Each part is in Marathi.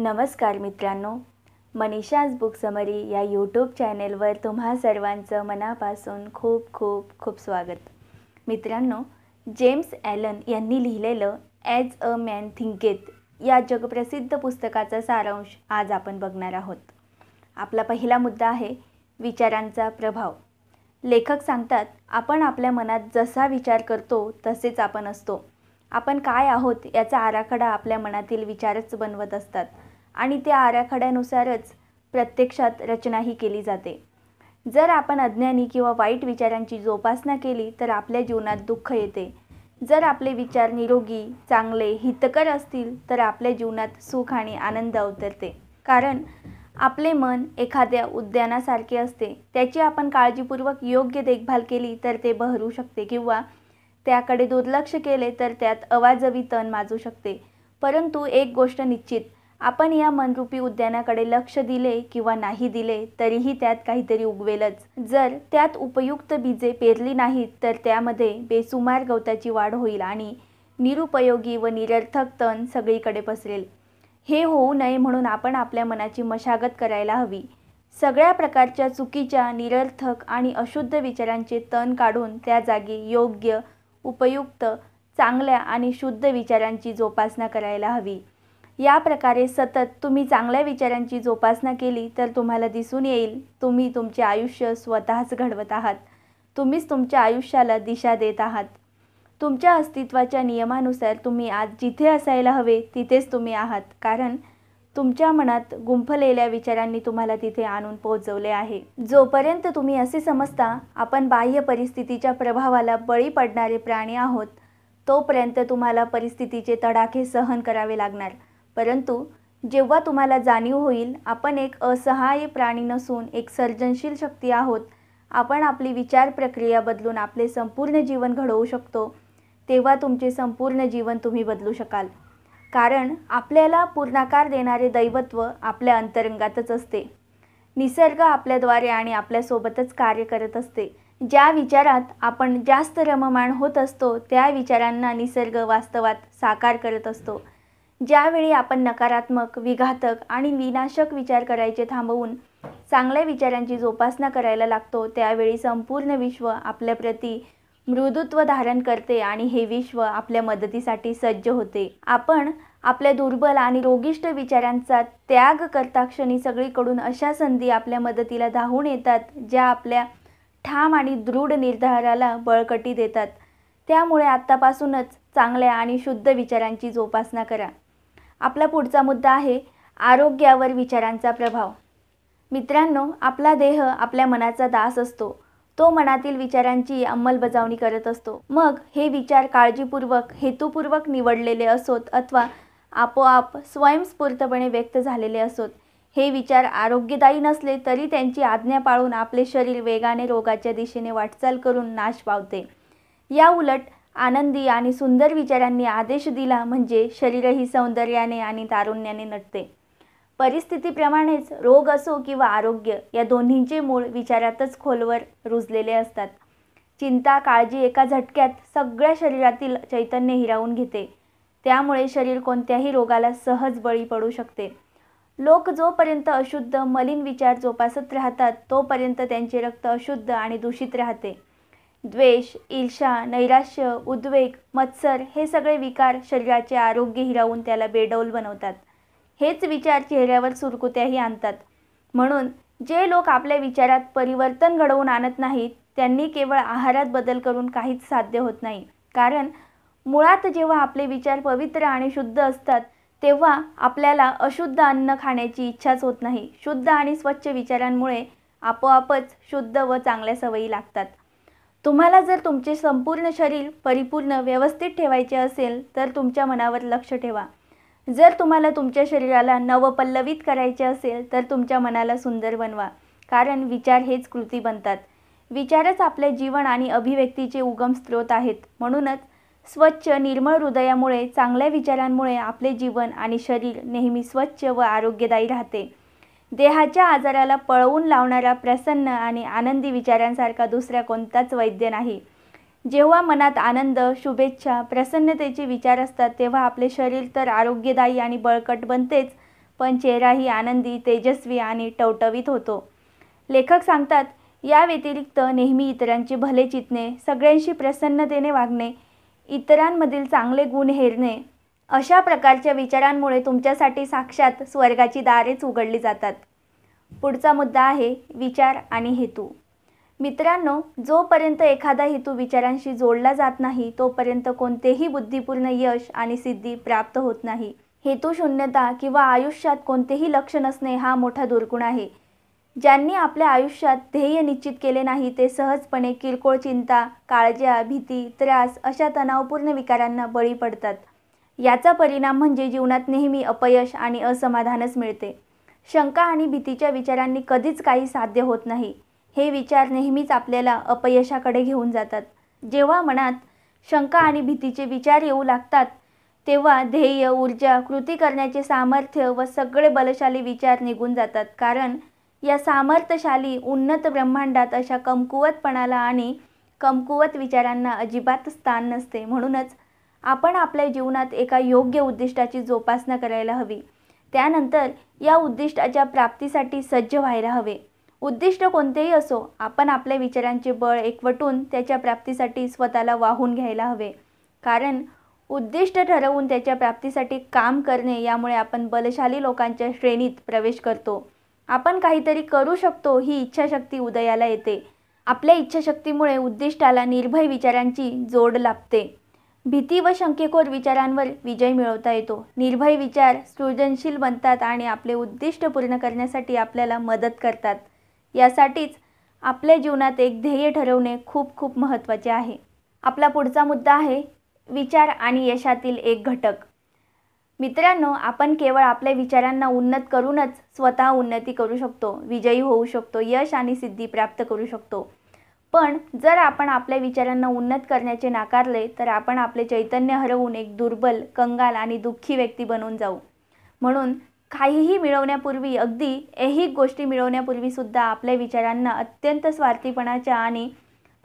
नमस्कार मित्रांनो मनीषाज बुक समरी या यूट्यूब चॅनेलवर तुम्हा सर्वांचं मनापासून खूप खूप खूप स्वागत मित्रांनो जेम्स ॲलन यांनी लिहिलेलं ॲज अ मॅन थिंकेत या जगप्रसिद्ध पुस्तकाचा सारांश आज आपण बघणार आहोत आपला पहिला मुद्दा आहे विचारांचा प्रभाव लेखक सांगतात आपण आपल्या मनात जसा विचार करतो तसेच आपण असतो आपण काय आहोत याचा आराखडा आपल्या मनातील विचारच बनवत असतात आणि त्या आराखड्यानुसारच प्रत्यक्षात रचनाही केली जाते जर आपण अज्ञानी किंवा वाईट विचारांची जोपासना केली तर आपल्या जीवनात दुःख येते जर आपले विचार निरोगी चांगले हितकर असतील तर आपल्या जीवनात सुख आणि आनंद अवतरते कारण आपले मन एखाद्या उद्यानासारखे असते त्याची आपण काळजीपूर्वक योग्य देखभाल केली तर ते बहरू शकते किंवा त्याकडे दुर्लक्ष केले तर त्यात अवाजवी तण माजू शकते परंतु एक गोष्ट निश्चित आपण या मनरूपी उद्यानाकडे लक्ष दिले किंवा नाही दिले तरीही त्यात काहीतरी उगवेलच जर त्यात उपयुक्त बीजे पेरली नाहीत तर त्यामध्ये बेसुमार गवताची वाढ होईल आणि निरुपयोगी व निरर्थक तण सगळीकडे पसरेल हे होऊ नये म्हणून आपण आपल्या मनाची मशागत करायला हवी सगळ्या प्रकारच्या चुकीच्या निरर्थक आणि अशुद्ध विचारांचे तण काढून त्या जागी योग्य उपयुक्त चांगल्या आणि शुद्ध विचारांची जोपासना करायला हवी या प्रकारे सतत तुम्ही चांगल्या विचारांची जोपासना केली तर तुम्हाला दिसून येईल तुम्ही तुमचे आयुष्य स्वतःच घडवत आहात तुम्हीच तुमच्या आयुष्याला दिशा देत आहात तुमच्या अस्तित्वाच्या नियमानुसार तुम्ही आज जिथे असायला हवे तिथेच तुम्ही आहात कारण तुमच्या मनात गुंफलेल्या विचारांनी तुम्हाला तिथे आणून पोहोचवले आहे जोपर्यंत तुम्ही असे समजता आपण बाह्य परिस्थितीच्या प्रभावाला बळी पडणारे प्राणी आहोत तोपर्यंत तुम्हाला परिस्थितीचे तडाखे सहन करावे लागणार परंतु जेव्हा तुम्हाला जाणीव होईल आपण एक असहाय्य प्राणी नसून एक सर्जनशील शक्ती आहोत आपण आपली विचार प्रक्रिया बदलून आपले संपूर्ण जीवन घडवू शकतो तेव्हा तुमचे संपूर्ण जीवन तुम्ही बदलू शकाल कारण आपल्याला पूर्णाकार देणारे दैवत्व आपल्या अंतरंगातच असते निसर्ग आपल्याद्वारे आणि आपल्यासोबतच कार्य करत असते ज्या विचारात आपण जास्त रममाण होत असतो त्या विचारांना निसर्ग वास्तवात साकार करत असतो ज्यावेळी आपण नकारात्मक विघातक आणि विनाशक विचार करायचे थांबवून चांगल्या विचारांची जोपासना करायला लागतो त्यावेळी संपूर्ण विश्व आपल्याप्रती मृदुत्व धारण करते आणि हे विश्व आपल्या मदतीसाठी सज्ज होते आपण आपल्या दुर्बल आणि रोगिष्ट विचारांचा त्याग करता क्षणी सगळीकडून अशा संधी आपल्या मदतीला धावून येतात ज्या आपल्या ठाम आणि दृढ निर्धाराला बळकटी देतात त्यामुळे आत्तापासूनच चांगल्या आणि शुद्ध विचारांची जोपासना करा आपला पुढचा मुद्दा आहे आरोग्यावर विचारांचा प्रभाव मित्रांनो आपला देह आपल्या मनाचा दास असतो तो मनातील विचारांची अंमलबजावणी करत असतो मग हे विचार काळजीपूर्वक हेतूपूर्वक निवडलेले असोत अथवा आपोआप स्वयंस्फूर्तपणे व्यक्त झालेले असोत हे विचार आरोग्यदायी नसले तरी त्यांची आज्ञा पाळून आपले शरीर वेगाने रोगाच्या दिशेने वाटचाल करून नाश पावते या उलट आनंदी आणि सुंदर विचारांनी आदेश दिला म्हणजे शरीरही सौंदर्याने आणि तारुण्याने नटते परिस्थितीप्रमाणेच रोग असो किंवा आरोग्य या दोन्हींचे मूळ विचारातच खोलवर रुजलेले असतात चिंता काळजी एका झटक्यात सगळ्या शरीरातील चैतन्य हिरावून घेते त्यामुळे शरीर कोणत्याही रोगाला सहज बळी पडू शकते लोक जोपर्यंत अशुद्ध मलिन विचार जोपासत राहतात तोपर्यंत त्यांचे रक्त अशुद्ध आणि दूषित राहते द्वेष ईर्षा नैराश्य उद्वेग मत्सर हे सगळे विकार शरीराचे आरोग्य हिरावून त्याला बेडौल बनवतात हेच विचार चेहऱ्यावर सुरकुत्याही आणतात म्हणून जे लोक आपल्या विचारात परिवर्तन घडवून आणत नाहीत त्यांनी केवळ आहारात बदल करून काहीच साध्य होत नाही कारण मुळात जेव्हा आपले विचार पवित्र आणि शुद्ध असतात तेव्हा आपल्याला अशुद्ध अन्न खाण्याची इच्छाच होत नाही शुद्ध आणि स्वच्छ विचारांमुळे आपोआपच शुद्ध व चांगल्या सवयी लागतात तुम्हाला जर तुमचे संपूर्ण शरीर परिपूर्ण व्यवस्थित ठेवायचे असेल तर तुमच्या मनावर लक्ष ठेवा जर तुम्हाला तुमच्या शरीराला नवपल्लवित करायचे असेल तर तुमच्या मनाला सुंदर बनवा कारण विचार हेच कृती बनतात विचारच आपले जीवन आणि अभिव्यक्तीचे उगम स्रोत आहेत म्हणूनच स्वच्छ निर्मळ हृदयामुळे चांगल्या विचारांमुळे आपले जीवन आणि शरीर नेहमी स्वच्छ व आरोग्यदायी राहते देहाच्या आजाराला पळवून लावणारा प्रसन्न आणि आनंदी विचारांसारखा दुसरा कोणताच वैद्य नाही जेव्हा मनात आनंद शुभेच्छा प्रसन्नतेचे विचार असतात तेव्हा आपले शरीर तर आरोग्यदायी आणि बळकट बनतेच पण चेहराही आनंदी तेजस्वी आणि टवटवीत होतो लेखक सांगतात या व्यतिरिक्त नेहमी इतरांचे भले चितणे सगळ्यांशी प्रसन्नतेने वागणे इतरांमधील चांगले गुण हेरणे अशा प्रकारच्या विचारांमुळे तुमच्यासाठी साक्षात स्वर्गाची दारेच उघडली जातात पुढचा मुद्दा आहे विचार आणि हेतू मित्रांनो जोपर्यंत एखादा हेतू विचारांशी जोडला जात नाही तोपर्यंत कोणतेही बुद्धिपूर्ण यश आणि सिद्धी प्राप्त होत नाही हेतू शून्यता किंवा आयुष्यात कोणतेही लक्ष नसणे हा मोठा दुर्गुण आहे ज्यांनी आपल्या आयुष्यात ध्येय निश्चित केले नाही ते सहजपणे किरकोळ चिंता काळज्या भीती त्रास अशा तणावपूर्ण विकारांना बळी पडतात याचा परिणाम म्हणजे जीवनात नेहमी अपयश आणि असमाधानच मिळते शंका आणि भीतीच्या विचारांनी कधीच काही साध्य होत नाही हे विचार नेहमीच आपल्याला अपयशाकडे घेऊन जातात जेव्हा मनात शंका आणि भीतीचे विचार येऊ लागतात तेव्हा ध्येय ऊर्जा कृती करण्याचे सामर्थ्य व सगळे बलशाली विचार निघून जातात कारण या सामर्थ्यशाली उन्नत ब्रह्मांडात अशा कमकुवतपणाला आणि कमकुवत विचारांना अजिबात स्थान नसते म्हणूनच आपण आपल्या जीवनात एका योग्य उद्दिष्टाची जोपासना करायला हवी त्यानंतर या उद्दिष्टाच्या प्राप्तीसाठी सज्ज व्हायला हवे उद्दिष्ट कोणतेही असो आपण आपल्या विचारांचे बळ एकवटून त्याच्या प्राप्तीसाठी स्वतःला वाहून घ्यायला हवे कारण उद्दिष्ट ठरवून त्याच्या प्राप्तीसाठी काम करणे यामुळे आपण बलशाली लोकांच्या श्रेणीत प्रवेश करतो आपण काहीतरी करू शकतो ही इच्छाशक्ती उदयाला येते आपल्या इच्छाशक्तीमुळे उद्दिष्टाला निर्भय विचारांची जोड लाभते भीती व शंकेखोर विचारांवर विजय मिळवता येतो निर्भय विचार सृजनशील बनतात आणि आपले उद्दिष्ट पूर्ण करण्यासाठी आपल्याला मदत करतात यासाठीच आपल्या जीवनात एक ध्येय ठरवणे खूप खूप महत्त्वाचे आहे आपला पुढचा मुद्दा आहे विचार आणि यशातील एक घटक मित्रांनो आपण केवळ आपल्या विचारांना उन्नत करूनच स्वतः उन्नती करू शकतो विजयी होऊ शकतो यश आणि सिद्धी प्राप्त करू शकतो पण जर आपण आपल्या विचारांना उन्नत करण्याचे नाकारले तर आपण आपले चैतन्य हरवून एक दुर्बल कंगाल आणि दुःखी व्यक्ती बनून जाऊ म्हणून काहीही मिळवण्यापूर्वी अगदी ऐहिक गोष्टी मिळवण्यापूर्वीसुद्धा आपल्या विचारांना अत्यंत स्वार्थीपणाच्या आणि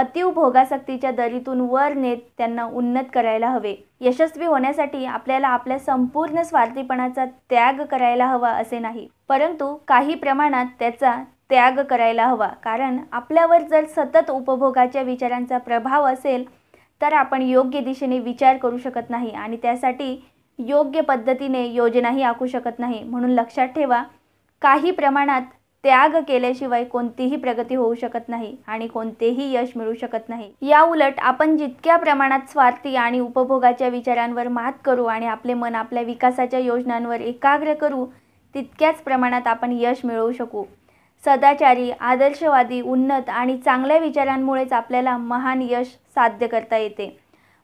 अतिव भोगासक्तीच्या दरीतून वर नेत त्यांना उन्नत करायला हवे यशस्वी होण्यासाठी आपल्याला आपल्या संपूर्ण स्वार्थीपणाचा त्याग करायला हवा असे नाही परंतु काही प्रमाणात त्याचा त्याग करायला हवा कारण आपल्यावर जर सतत उपभोगाच्या विचारांचा प्रभाव असेल तर आपण योग्य दिशेने विचार करू शकत नाही आणि त्यासाठी योग्य पद्धतीने योजनाही आखू शकत नाही म्हणून लक्षात ठेवा काही प्रमाणात त्याग केल्याशिवाय कोणतीही प्रगती होऊ शकत नाही आणि कोणतेही यश मिळू शकत नाही या उलट आपण जितक्या प्रमाणात स्वार्थी आणि उपभोगाच्या विचारांवर मात करू आणि आपले मन आपल्या विकासाच्या योजनांवर एकाग्र करू तितक्याच प्रमाणात आपण यश मिळवू शकू सदाचारी आदर्शवादी उन्नत आणि चांगल्या विचारांमुळेच आपल्याला महान यश साध्य करता येते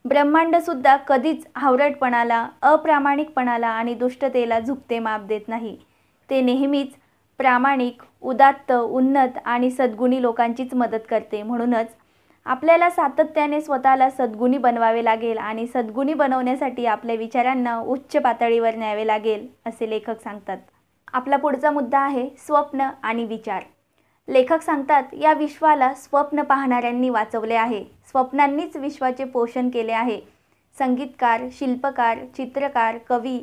ब्रह्मांडसुद्धा कधीच हावरटपणाला अप्रामाणिकपणाला आणि दुष्टतेला झुकते माप देत नाही ते नेहमीच प्रामाणिक उदात्त उन्नत आणि सद्गुणी लोकांचीच मदत करते म्हणूनच आपल्याला सातत्याने स्वतःला सद्गुणी बनवावे लागेल आणि सद्गुणी बनवण्यासाठी आपल्या विचारांना उच्च पातळीवर न्यावे लागेल असे लेखक सांगतात आपला पुढचा मुद्दा आहे स्वप्न आणि विचार लेखक सांगतात या विश्वाला स्वप्न पाहणाऱ्यांनी वाचवले आहे स्वप्नांनीच विश्वाचे पोषण केले आहे संगीतकार शिल्पकार चित्रकार कवी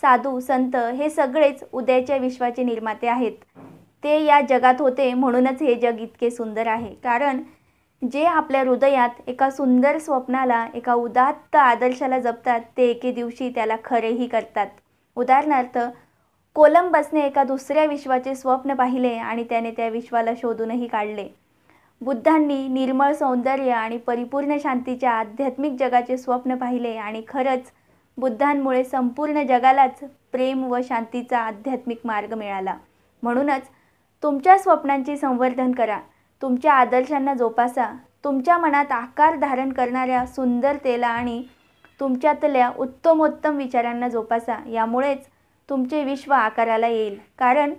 साधू संत हे सगळेच उदयाच्या विश्वाचे निर्माते आहेत ते या जगात होते म्हणूनच हे जग इतके सुंदर आहे कारण जे आपल्या हृदयात एका सुंदर स्वप्नाला एका उदात्त आदर्शाला जपतात ते एके दिवशी त्याला खरेही करतात उदाहरणार्थ कोलंबसने एका दुसऱ्या विश्वाचे स्वप्न पाहिले आणि त्याने त्या विश्वाला शोधूनही काढले बुद्धांनी निर्मळ सौंदर्य आणि परिपूर्ण शांतीच्या आध्यात्मिक जगाचे स्वप्न पाहिले आणि खरंच बुद्धांमुळे संपूर्ण जगालाच प्रेम व शांतीचा आध्यात्मिक मार्ग मिळाला म्हणूनच तुमच्या स्वप्नांचे संवर्धन करा तुमच्या आदर्शांना जोपासा तुमच्या मनात आकार धारण करणाऱ्या सुंदरतेला आणि तुमच्यातल्या उत्तमोत्तम विचारांना जोपासा यामुळेच तुमचे विश्व आकाराला येईल कारण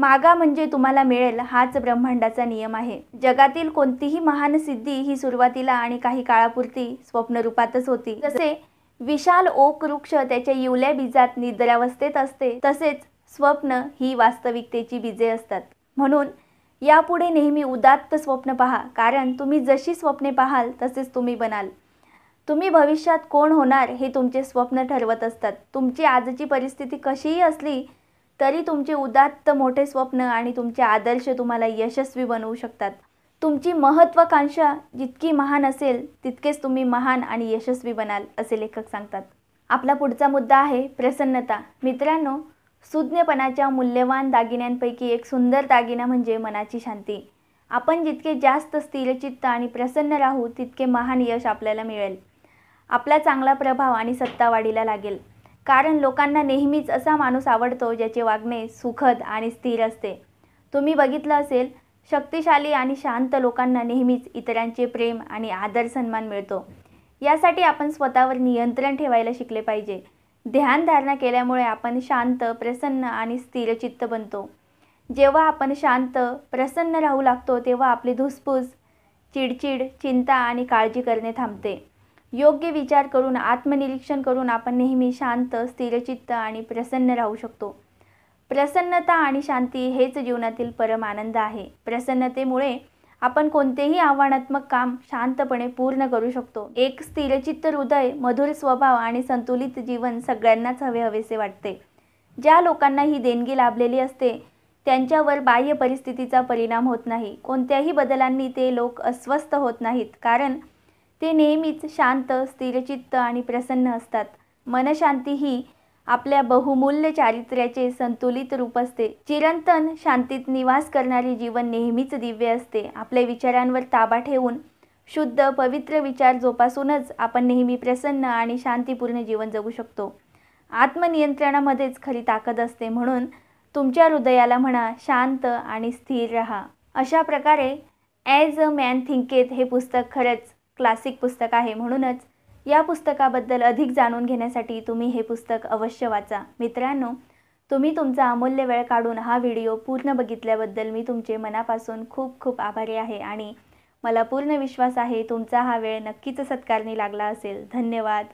मागा म्हणजे तुम्हाला मिळेल हाच ब्रह्मांडाचा नियम आहे जगातील कोणतीही महान सिद्धी ही सुरुवातीला आणि काही काळापुरती स्वप्नरूपातच होती जसे विशाल ओक वृक्ष त्याच्या येवल्या बीजात निद्रावस्थेत असते तसेच स्वप्न ही वास्तविकतेची बीजे असतात म्हणून यापुढे नेहमी उदात्त स्वप्न पहा कारण तुम्ही जशी स्वप्ने पाहाल तसेच तुम्ही बनाल तुम्ही भविष्यात कोण होणार हे तुमचे स्वप्न ठरवत असतात तुमची आजची परिस्थिती कशीही असली तरी तुमचे उदात्त मोठे स्वप्न आणि तुमचे आदर्श तुम्हाला यशस्वी बनवू शकतात तुमची महत्त्वाकांक्षा जितकी महान असेल तितकेच तुम्ही महान आणि यशस्वी बनाल असे लेखक सांगतात आपला पुढचा मुद्दा आहे प्रसन्नता मित्रांनो सुज्ञपणाच्या मूल्यवान दागिन्यांपैकी एक सुंदर दागिना म्हणजे मनाची शांती आपण जितके जास्त स्थिरचित्त आणि प्रसन्न राहू तितके महान यश आपल्याला मिळेल आपला चांगला प्रभाव आणि सत्ता वाढीला लागेल कारण लोकांना नेहमीच असा माणूस आवडतो ज्याचे वागणे सुखद आणि स्थिर असते तुम्ही बघितलं असेल शक्तिशाली आणि शांत लोकांना नेहमीच इतरांचे प्रेम आणि आदर सन्मान मिळतो यासाठी आपण स्वतःवर नियंत्रण ठेवायला शिकले पाहिजे ध्यानधारणा केल्यामुळे आपण शांत प्रसन्न आणि स्थिरचित्त बनतो जेव्हा आपण शांत प्रसन्न राहू लागतो तेव्हा आपली धुसफूस चिडचिड चिंता आणि काळजी करणे थांबते योग्य विचार करून आत्मनिरीक्षण करून आपण नेहमी शांत स्थिरचित्त आणि प्रसन्न राहू शकतो प्रसन्नता आणि शांती हेच जीवनातील परम आनंद आहे प्रसन्नतेमुळे आपण कोणतेही आव्हानात्मक काम शांतपणे पूर्ण करू शकतो एक स्थिरचित्त हृदय मधुर स्वभाव आणि संतुलित जीवन सगळ्यांनाच हवे हवेसे वाटते ज्या लोकांना ही देणगी लाभलेली असते त्यांच्यावर बाह्य परिस्थितीचा परिणाम होत नाही कोणत्याही बदलांनी ते लोक अस्वस्थ होत नाहीत कारण ते नेहमीच शांत स्थिरचित्त आणि प्रसन्न असतात मनशांती ही आपल्या बहुमूल्य चारित्र्याचे संतुलित रूप असते चिरंतन शांतीत निवास करणारे जीवन नेहमीच दिव्य असते आपल्या विचारांवर ताबा ठेवून शुद्ध पवित्र विचार जोपासूनच आपण नेहमी प्रसन्न आणि शांतीपूर्ण जीवन जगू शकतो आत्मनियंत्रणामध्येच खरी ताकद असते म्हणून तुमच्या हृदयाला म्हणा शांत आणि स्थिर रहा अशा प्रकारे ॲज अ मॅन थिंकेत हे पुस्तक खरंच क्लासिक पुस्तक आहे म्हणूनच या पुस्तकाबद्दल अधिक जाणून घेण्यासाठी तुम्ही हे पुस्तक अवश्य वाचा मित्रांनो तुम्ही तुमचा अमूल्य वेळ काढून हा व्हिडिओ पूर्ण बघितल्याबद्दल मी तुमचे मनापासून खूप खूप आभारी आहे आणि मला पूर्ण विश्वास आहे तुमचा हा वेळ नक्कीच सत्कारणी लागला असेल धन्यवाद